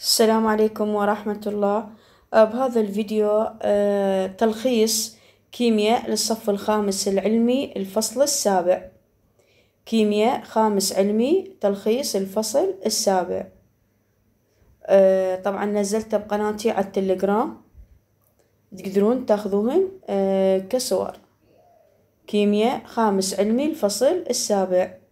السلام عليكم ورحمة الله آه، بهذا الفيديو آه، تلخيص كيمياء للصف الخامس العلمي الفصل السابع كيمياء خامس علمي تلخيص الفصل السابع آه، طبعا نزلته بقناتي على التليجرام تقدرون تاخذوهن كصور كيمياء خامس علمي الفصل السابع